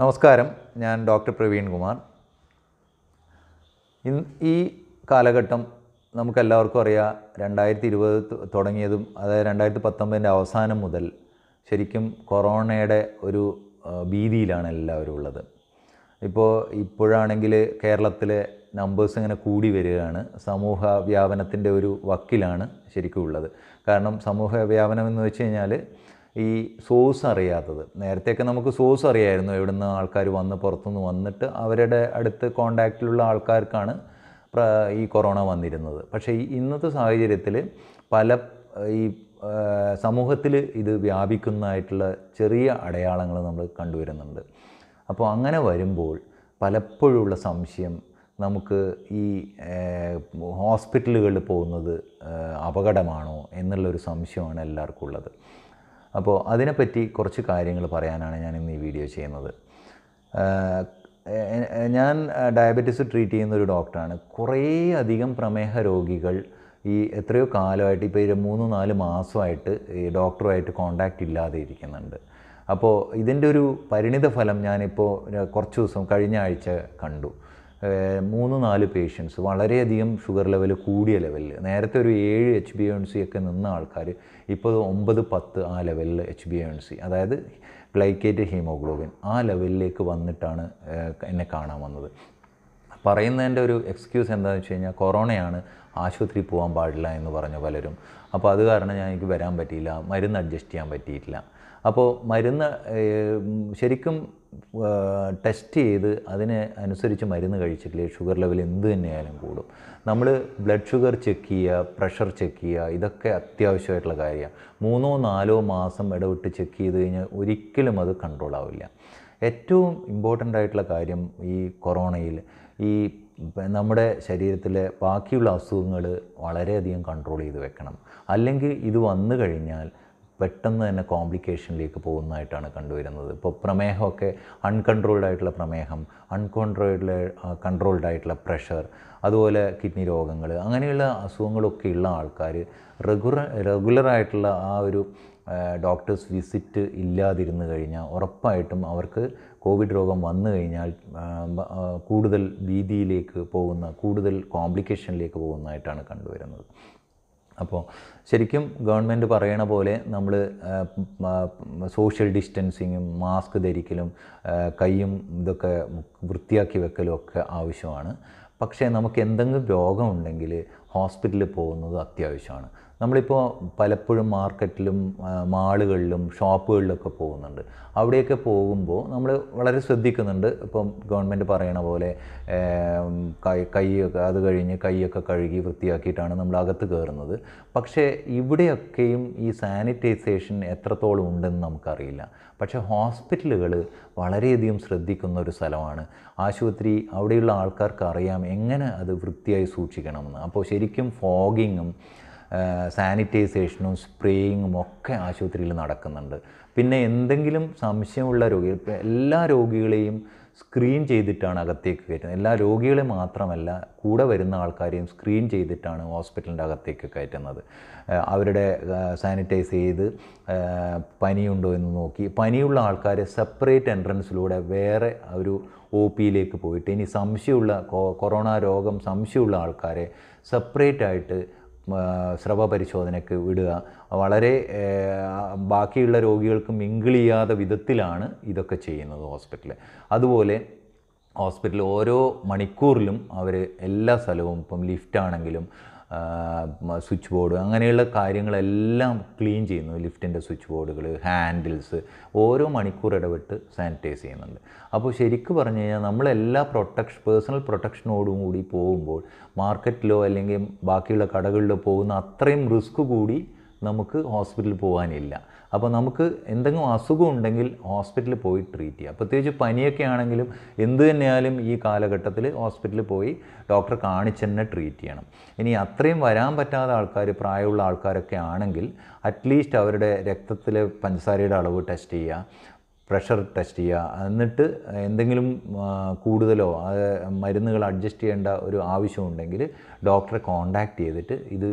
നമസ്കാരം ഞാൻ doctor Praveen Kumar in ഈ കാലഘട്ടം നമുക്കെല്ലാവർക്കും അറിയാം രണ്ടായിരത്തി ഇരുപത് തുടങ്ങിയതും അതായത് രണ്ടായിരത്തി പത്തൊമ്പതിൻ്റെ അവസാനം മുതൽ ശരിക്കും കൊറോണയുടെ ഒരു ഭീതിയിലാണ് എല്ലാവരും ഉള്ളത് ഇപ്പോൾ ഇപ്പോഴാണെങ്കിൽ കേരളത്തിലെ നമ്പേഴ്സ് ഇങ്ങനെ കൂടി വരികയാണ് സമൂഹ വ്യാപനത്തിൻ്റെ ഒരു വക്കിലാണ് ശരിക്കും ഉള്ളത് കാരണം സമൂഹ വ്യാപനം എന്ന് വെച്ച് കഴിഞ്ഞാൽ ഈ സോഴ്സ് അറിയാത്തത് നേരത്തെയൊക്കെ നമുക്ക് സോഴ്സ് അറിയായിരുന്നു നിന്ന് ആൾക്കാർ വന്ന് പുറത്തുനിന്ന് വന്നിട്ട് അവരുടെ അടുത്ത് കോണ്ടാക്റ്റിലുള്ള ആൾക്കാർക്കാണ് ഈ കൊറോണ വന്നിരുന്നത് പക്ഷേ ഈ ഇന്നത്തെ സാഹചര്യത്തിൽ പല ഈ സമൂഹത്തിൽ ഇത് വ്യാപിക്കുന്നതായിട്ടുള്ള ചെറിയ അടയാളങ്ങൾ നമ്മൾ കണ്ടുവരുന്നുണ്ട് അപ്പോൾ അങ്ങനെ വരുമ്പോൾ പലപ്പോഴുള്ള സംശയം നമുക്ക് ഈ ഹോസ്പിറ്റലുകളിൽ പോകുന്നത് അപകടമാണോ എന്നുള്ളൊരു സംശയമാണ് എല്ലാവർക്കും ഉള്ളത് അപ്പോൾ അതിനെപ്പറ്റി കുറച്ച് കാര്യങ്ങൾ പറയാനാണ് ഞാൻ ഇന്ന് ഈ വീഡിയോ ചെയ്യുന്നത് ഞാൻ ഡയബറ്റിസ് ട്രീറ്റ് ചെയ്യുന്ന ഒരു ഡോക്ടറാണ് കുറേ അധികം പ്രമേഹ രോഗികൾ ഈ എത്രയോ കാലമായിട്ട് ഇപ്പോൾ ഒരു മൂന്ന് നാല് മാസമായിട്ട് ഈ ഡോക്ടറുമായിട്ട് കോണ്ടാക്റ്റ് ഇല്ലാതെ ഇരിക്കുന്നുണ്ട് അപ്പോൾ ഇതിൻ്റെ ഒരു പരിണിത ഫലം ഞാനിപ്പോൾ കുറച്ച് ദിവസം കഴിഞ്ഞ ആഴ്ച കണ്ടു മൂന്ന് നാല് പേഷ്യൻസ് വളരെയധികം ഷുഗർ ലെവൽ കൂടിയ ലെവലിൽ നേരത്തെ ഒരു ഏഴ് എച്ച് ബി എൺ സി ഒക്കെ നിന്ന ആൾക്കാർ ഇപ്പോൾ ഒമ്പത് പത്ത് ആ ലെവലിൽ എച്ച് ബി എൺ സി അതായത് ഗ്ലൈക്കേറ്റ് ഹീമോഗ്ലോബിൻ ആ ലെവലിലേക്ക് വന്നിട്ടാണ് എന്നെ കാണാൻ വന്നത് പറയുന്നതിൻ്റെ ഒരു എക്സ്ക്യൂസ് എന്താണെന്ന് വെച്ച് കഴിഞ്ഞാൽ കൊറോണയാണ് ആശുപത്രി പോകാൻ പാടില്ല എന്ന് പറഞ്ഞ പലരും അപ്പോൾ അത് കാരണം ഞാൻ എനിക്ക് വരാൻ പറ്റിയില്ല മരുന്ന് അഡ്ജസ്റ്റ് ചെയ്യാൻ പറ്റിയിട്ടില്ല അപ്പോൾ മരുന്ന് ശരിക്കും ടെസ്റ്റ് ചെയ്ത് അതിന് അനുസരിച്ച് മരുന്ന് കഴിച്ചിട്ടില്ലേ ഷുഗർ ലെവൽ എന്ത് തന്നെയായാലും കൂടും നമ്മൾ ബ്ലഡ് ഷുഗർ ചെക്ക് ചെയ്യുക പ്രഷർ ചെക്ക് ചെയ്യുക ഇതൊക്കെ അത്യാവശ്യമായിട്ടുള്ള കാര്യമാണ് മൂന്നോ നാലോ മാസം ഇടവിട്ട് ചെക്ക് ചെയ്ത് കഴിഞ്ഞാൽ ഒരിക്കലും അത് കൺട്രോൾ ആവില്ല ഏറ്റവും ഇമ്പോർട്ടൻ്റ് ആയിട്ടുള്ള കാര്യം ഈ കൊറോണയിൽ ഈ നമ്മുടെ ശരീരത്തിലെ ബാക്കിയുള്ള അസുഖങ്ങൾ വളരെയധികം കൺട്രോൾ ചെയ്ത് വെക്കണം അല്ലെങ്കിൽ ഇത് വന്നു കഴിഞ്ഞാൽ പെട്ടെന്ന് തന്നെ കോംപ്ലിക്കേഷനിലേക്ക് പോകുന്നതായിട്ടാണ് കണ്ടുവരുന്നത് ഇപ്പോൾ പ്രമേഹമൊക്കെ അൺകൺട്രോൾഡ് ആയിട്ടുള്ള പ്രമേഹം അൺകൺട്രോൾഡ് കൺട്രോൾഡ് ആയിട്ടുള്ള പ്രഷർ അതുപോലെ കിഡ്നി രോഗങ്ങൾ അങ്ങനെയുള്ള അസുഖങ്ങളൊക്കെ ഉള്ള ആൾക്കാർ റെഗുലർ റെഗുലറായിട്ടുള്ള ആ ഒരു ഡോക്ടേഴ്സ് വിസിറ്റ് ഇല്ലാതിരുന്നു കഴിഞ്ഞാൽ ഉറപ്പായിട്ടും അവർക്ക് കോവിഡ് രോഗം വന്നു കഴിഞ്ഞാൽ കൂടുതൽ ഭീതിയിലേക്ക് പോകുന്ന കൂടുതൽ കോംപ്ലിക്കേഷനിലേക്ക് പോകുന്നതായിട്ടാണ് കണ്ടുവരുന്നത് അപ്പോൾ ശരിക്കും ഗവൺമെൻറ് പറയണ പോലെ നമ്മൾ സോഷ്യൽ ഡിസ്റ്റൻസിങ്ങും മാസ്ക് ധരിക്കലും കൈയും ഇതൊക്കെ വൃത്തിയാക്കി വെക്കലും ഒക്കെ ആവശ്യമാണ് പക്ഷേ നമുക്ക് എന്തെങ്കിലും രോഗമുണ്ടെങ്കിൽ ഹോസ്പിറ്റലിൽ പോകുന്നത് അത്യാവശ്യമാണ് നമ്മളിപ്പോൾ പലപ്പോഴും മാർക്കറ്റിലും മാളുകളിലും ഷോപ്പുകളിലൊക്കെ പോകുന്നുണ്ട് അവിടെയൊക്കെ പോകുമ്പോൾ നമ്മൾ വളരെ ശ്രദ്ധിക്കുന്നുണ്ട് ഇപ്പം ഗവൺമെൻറ് പറയണ പോലെ കൈ കൈയൊക്കെ അത് കഴിഞ്ഞ് കൈയൊക്കെ കഴുകി വൃത്തിയാക്കിയിട്ടാണ് നമ്മൾ അകത്ത് കയറുന്നത് പക്ഷേ ഇവിടെയൊക്കെയും ഈ സാനിറ്റൈസേഷൻ എത്രത്തോളം ഉണ്ടെന്ന് നമുക്കറിയില്ല പക്ഷേ ഹോസ്പിറ്റലുകൾ വളരെയധികം ശ്രദ്ധിക്കുന്ന ഒരു സ്ഥലമാണ് ആശുപത്രി അവിടെയുള്ള ആൾക്കാർക്ക് അറിയാം എങ്ങനെ അത് വൃത്തിയായി സൂക്ഷിക്കണമെന്ന് അപ്പോൾ ശരി ശരിക്കും ഫോഗിങ്ങും സാനിറ്റൈസേഷനും സ്പ്രേയിങ്ങും ഒക്കെ ആശുപത്രിയിൽ നടക്കുന്നുണ്ട് പിന്നെ എന്തെങ്കിലും സംശയമുള്ള രോഗികൾ എല്ലാ രോഗികളെയും സ്ക്രീൻ ചെയ്തിട്ടാണ് അകത്തേക്ക് കയറ്റുന്നത് എല്ലാ രോഗികളെ മാത്രമല്ല കൂടെ വരുന്ന ആൾക്കാരെയും സ്ക്രീൻ ചെയ്തിട്ടാണ് ഹോസ്പിറ്റലിൻ്റെ അകത്തേക്ക് കയറ്റുന്നത് അവരുടെ സാനിറ്റൈസ് ചെയ്ത് പനിയുണ്ടോ എന്ന് നോക്കി പനിയുള്ള ആൾക്കാരെ സെപ്പറേറ്റ് എൻട്രൻസിലൂടെ വേറെ ഒരു ഒ പിയിലേക്ക് പോയിട്ട് ഇനി സംശയമുള്ള കൊറോണ രോഗം സംശയമുള്ള ആൾക്കാരെ സെപ്പറേറ്റ് ആയിട്ട് സ്രവ പരിശോധനയ്ക്ക് വിടുക വളരെ ബാക്കിയുള്ള രോഗികൾക്ക് മിങ്കിൾ ചെയ്യാത്ത വിധത്തിലാണ് ഇതൊക്കെ ചെയ്യുന്നത് ഹോസ്പിറ്റലിൽ അതുപോലെ ഹോസ്പിറ്റലിൽ ഓരോ മണിക്കൂറിലും അവർ എല്ലാ സ്ഥലവും ഇപ്പം ലിഫ്റ്റ് ആണെങ്കിലും സ്വിച്ച് ബോർഡ് അങ്ങനെയുള്ള കാര്യങ്ങളെല്ലാം ക്ലീൻ ചെയ്യുന്നു ലിഫ്റ്റിൻ്റെ സ്വിച്ച് ബോർഡുകൾ ഹാൻഡിൽസ് ഓരോ മണിക്കൂർ ഇടവിട്ട് സാനിറ്റൈസ് ചെയ്യുന്നുണ്ട് അപ്പോൾ ശരിക്കും പറഞ്ഞു കഴിഞ്ഞാൽ നമ്മളെല്ലാ പ്രൊട്ടക്ഷൻ പേഴ്സണൽ പ്രൊട്ടക്ഷനോടും കൂടി പോകുമ്പോൾ മാർക്കറ്റിലോ അല്ലെങ്കിൽ ബാക്കിയുള്ള കടകളിലോ പോകുന്ന അത്രയും റിസ്ക് കൂടി നമുക്ക് ഹോസ്പിറ്റലിൽ പോകാനില്ല അപ്പോൾ നമുക്ക് എന്തെങ്കിലും അസുഖം ഉണ്ടെങ്കിൽ ഹോസ്പിറ്റലിൽ പോയി ട്രീറ്റ് ചെയ്യുക പ്രത്യേകിച്ച് പനിയൊക്കെ ആണെങ്കിലും എന്ത് തന്നെയാലും ഈ കാലഘട്ടത്തിൽ ഹോസ്പിറ്റലിൽ പോയി ഡോക്ടറെ കാണിച്ച് തന്നെ ട്രീറ്റ് ചെയ്യണം ഇനി അത്രയും വരാൻ പറ്റാത്ത ആൾക്കാർ പ്രായമുള്ള ആൾക്കാരൊക്കെ ആണെങ്കിൽ അറ്റ്ലീസ്റ്റ് അവരുടെ രക്തത്തിലെ പഞ്ചസാരയുടെ അളവ് ടെസ്റ്റ് ചെയ്യുക പ്രഷർ ടെസ്റ്റ് ചെയ്യുക എന്നിട്ട് എന്തെങ്കിലും കൂടുതലോ മരുന്നുകൾ അഡ്ജസ്റ്റ് ചെയ്യേണ്ട ഒരു ആവശ്യമുണ്ടെങ്കിൽ ഡോക്ടറെ കോണ്ടാക്ട് ചെയ്തിട്ട് ഇത്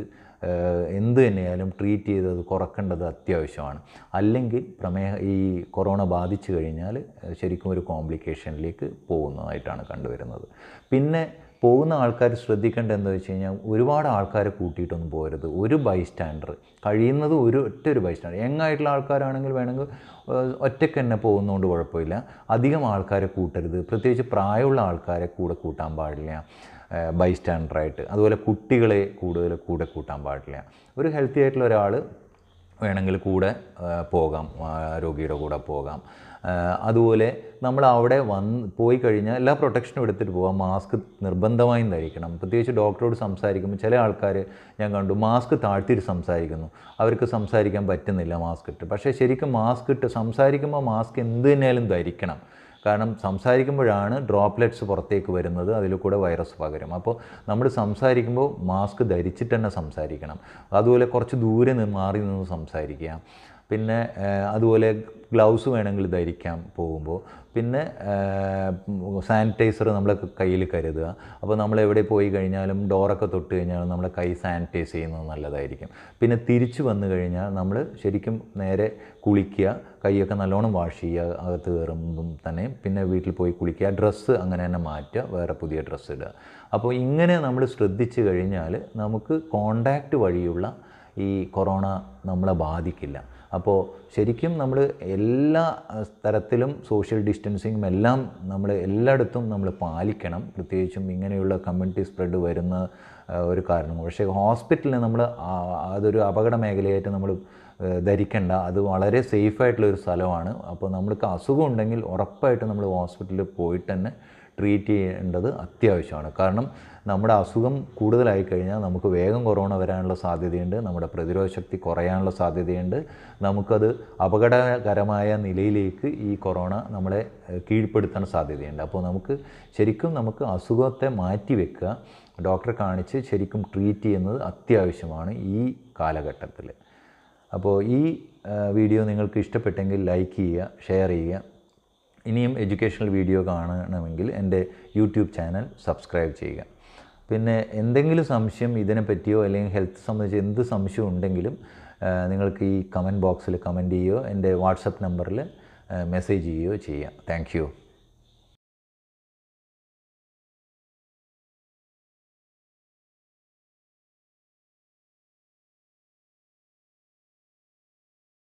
എന്ത് തന്നെയായാലും ട്രീറ്റ് ചെയ്തത് കുറക്കേണ്ടത് അത്യാവശ്യമാണ് അല്ലെങ്കിൽ പ്രമേഹ ഈ കൊറോണ ബാധിച്ചു കഴിഞ്ഞാൽ ശരിക്കും ഒരു കോംപ്ലിക്കേഷനിലേക്ക് പോകുന്നതായിട്ടാണ് കണ്ടുവരുന്നത് പിന്നെ പോകുന്ന ആൾക്കാർ ശ്രദ്ധിക്കേണ്ട എന്താ വെച്ച് കഴിഞ്ഞാൽ ഒരുപാട് ആൾക്കാരെ കൂട്ടിയിട്ടൊന്നും പോരുത് ഒരു ബൈസ്റ്റാൻഡർ കഴിയുന്നത് ഒരു ഒറ്റ ഒരു ബൈസ്റ്റാൻഡർ യങ്ങായിട്ടുള്ള ആൾക്കാരാണെങ്കിൽ വേണമെങ്കിൽ ഒറ്റയ്ക്ക് തന്നെ പോകുന്നതുകൊണ്ട് കുഴപ്പമില്ല അധികം ആൾക്കാരെ കൂട്ടരുത് പ്രത്യേകിച്ച് പ്രായമുള്ള ആൾക്കാരെ കൂടെ കൂട്ടാൻ പാടില്ല ബൈസ്റ്റാൻഡറായിട്ട് അതുപോലെ കുട്ടികളെ കൂടുതൽ കൂടെ കൂട്ടാൻ പാടില്ല ഒരു ഹെൽത്തി ആയിട്ടുള്ള ഒരാൾ വേണമെങ്കിൽ കൂടെ പോകാം രോഗിയുടെ കൂടെ പോകാം അതുപോലെ നമ്മൾ അവിടെ വന്ന് പോയി കഴിഞ്ഞാൽ എല്ലാ പ്രൊട്ടക്ഷനും എടുത്തിട്ട് പോകാം മാസ്ക് നിർബന്ധമായും ധരിക്കണം പ്രത്യേകിച്ച് ഡോക്ടറോട് സംസാരിക്കുമ്പോൾ ചില ആൾക്കാർ ഞാൻ കണ്ടു മാസ്ക് താഴ്ത്തിയിട്ട് സംസാരിക്കുന്നു അവർക്ക് സംസാരിക്കാൻ പറ്റുന്നില്ല മാസ്ക് ഇട്ട് പക്ഷേ ശരിക്കും മാസ്ക് ഇട്ട് സംസാരിക്കുമ്പോൾ മാസ്ക് എന്ത് തന്നെയാലും ധരിക്കണം കാരണം സംസാരിക്കുമ്പോഴാണ് ഡ്രോപ്ലെറ്റ്സ് പുറത്തേക്ക് വരുന്നത് അതിൽ കൂടെ വൈറസ് പകരും അപ്പോൾ നമ്മൾ സംസാരിക്കുമ്പോൾ മാസ്ക് ധരിച്ചിട്ട് തന്നെ സംസാരിക്കണം അതുപോലെ കുറച്ച് ദൂരെ നിന്ന് മാറി നിന്ന് സംസാരിക്കുക പിന്നെ അതുപോലെ ഗ്ലൗസ് വേണമെങ്കിൽ ധരിക്കാൻ പോകുമ്പോൾ പിന്നെ സാനിറ്റൈസർ നമ്മളെ കയ്യിൽ കരുതുക അപ്പോൾ നമ്മൾ എവിടെ പോയി കഴിഞ്ഞാലും ഡോറൊക്കെ തൊട്ട് കഴിഞ്ഞാലും നമ്മുടെ കൈ സാനിറ്റൈസ് ചെയ്യുന്നത് നല്ലതായിരിക്കും പിന്നെ തിരിച്ചു വന്നു കഴിഞ്ഞാൽ നമ്മൾ ശരിക്കും നേരെ കുളിക്കുക കൈയൊക്കെ നല്ലോണം വാഷ് ചെയ്യുക അകത്ത് കയറുമ്പം തന്നെ പിന്നെ വീട്ടിൽ പോയി കുളിക്കുക ഡ്രസ്സ് അങ്ങനെ തന്നെ മാറ്റുക വേറെ പുതിയ ഡ്രസ്സ് ഇടുക അപ്പോൾ ഇങ്ങനെ നമ്മൾ ശ്രദ്ധിച്ചു കഴിഞ്ഞാൽ നമുക്ക് കോണ്ടാക്റ്റ് വഴിയുള്ള ഈ കൊറോണ നമ്മളെ ബാധിക്കില്ല അപ്പോൾ ശരിക്കും നമ്മൾ എല്ലാ തരത്തിലും സോഷ്യൽ ഡിസ്റ്റൻസിങ്ങും എല്ലാം നമ്മൾ എല്ലായിടത്തും നമ്മൾ പാലിക്കണം പ്രത്യേകിച്ചും ഇങ്ങനെയുള്ള കമ്മ്യൂണിറ്റി സ്പ്രെഡ് വരുന്ന ഒരു കാരണം പക്ഷേ ഹോസ്പിറ്റലിന് നമ്മൾ അതൊരു അപകട മേഖലയായിട്ട് നമ്മൾ ധരിക്കേണ്ട അത് വളരെ സേഫായിട്ടുള്ളൊരു സ്ഥലമാണ് അപ്പോൾ നമ്മൾക്ക് അസുഖം ഉണ്ടെങ്കിൽ ഉറപ്പായിട്ട് നമ്മൾ ഹോസ്പിറ്റലിൽ പോയിട്ട് തന്നെ ട്രീറ്റ് ചെയ്യേണ്ടത് അത്യാവശ്യമാണ് കാരണം നമ്മുടെ അസുഖം കൂടുതലായി കഴിഞ്ഞാൽ നമുക്ക് വേഗം കൊറോണ വരാനുള്ള സാധ്യതയുണ്ട് നമ്മുടെ പ്രതിരോധ ശക്തി കുറയാനുള്ള സാധ്യതയുണ്ട് നമുക്കത് അപകടകരമായ നിലയിലേക്ക് ഈ കൊറോണ നമ്മളെ കീഴ്പ്പെടുത്താൻ സാധ്യതയുണ്ട് അപ്പോൾ നമുക്ക് ശരിക്കും നമുക്ക് അസുഖത്തെ മാറ്റി വെക്കുക ഡോക്ടറെ കാണിച്ച് ശരിക്കും ട്രീറ്റ് ചെയ്യുന്നത് അത്യാവശ്യമാണ് ഈ കാലഘട്ടത്തിൽ അപ്പോൾ ഈ വീഡിയോ നിങ്ങൾക്ക് ഇഷ്ടപ്പെട്ടെങ്കിൽ ലൈക്ക് ചെയ്യുക ഷെയർ ചെയ്യുക ഇനിയും എഡ്യൂക്കേഷണൽ വീഡിയോ കാണണമെങ്കിൽ എൻ്റെ യൂട്യൂബ് ചാനൽ സബ്സ്ക്രൈബ് ചെയ്യുക പിന്നെ എന്തെങ്കിലും സംശയം ഇതിനെപ്പറ്റിയോ അല്ലെങ്കിൽ ഹെൽത്ത് സംബന്ധിച്ച് എന്ത് സംശയം ഉണ്ടെങ്കിലും നിങ്ങൾക്ക് ഈ കമൻറ്റ് ബോക്സിൽ കമൻറ്റ് ചെയ്യുകയോ എൻ്റെ വാട്സപ്പ് നമ്പറിൽ മെസ്സേജ് ചെയ്യുകയോ ചെയ്യാം താങ്ക്